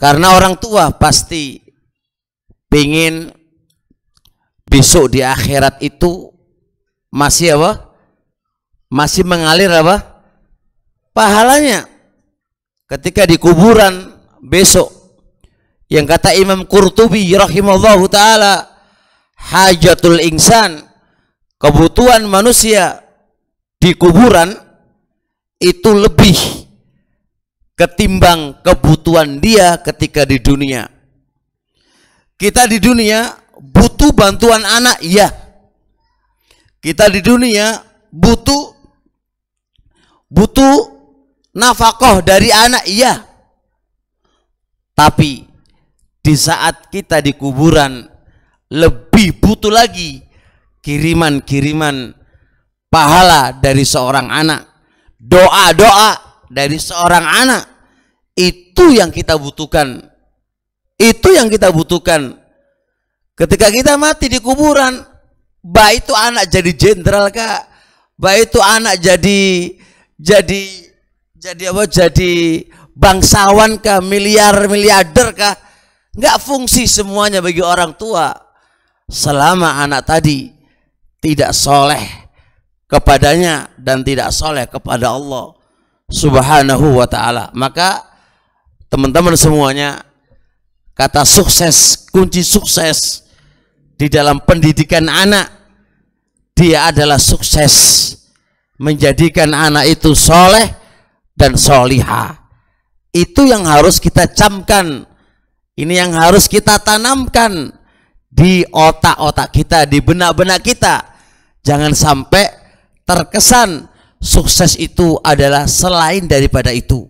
Karena orang tua pasti pingin besok di akhirat itu masih apa? Masih mengalir apa? Pahalanya ketika di kuburan besok yang kata Imam Qurtubi rahimallahu taala hajatul insan kebutuhan manusia di kuburan itu lebih ketimbang kebutuhan dia ketika di dunia. Kita di dunia butuh bantuan anak, ya. Kita di dunia butuh butuh nafkah dari anak, iya. Tapi di saat kita di kuburan lebih butuh lagi kiriman-kiriman pahala dari seorang anak, doa-doa dari seorang anak itu yang kita butuhkan itu yang kita butuhkan ketika kita mati di kuburan baik itu anak jadi jenderal kak baik itu anak jadi jadi jadi apa jadi bangsawan kah miliar miliarder kah nggak fungsi semuanya bagi orang tua selama anak tadi tidak soleh kepadanya dan tidak soleh kepada Allah Subhanahu wa taala. Maka teman-teman semuanya kata sukses, kunci sukses di dalam pendidikan anak dia adalah sukses menjadikan anak itu soleh dan soliha itu yang harus kita camkan ini yang harus kita tanamkan di otak-otak kita di benak-benak kita jangan sampai terkesan sukses itu adalah selain daripada itu.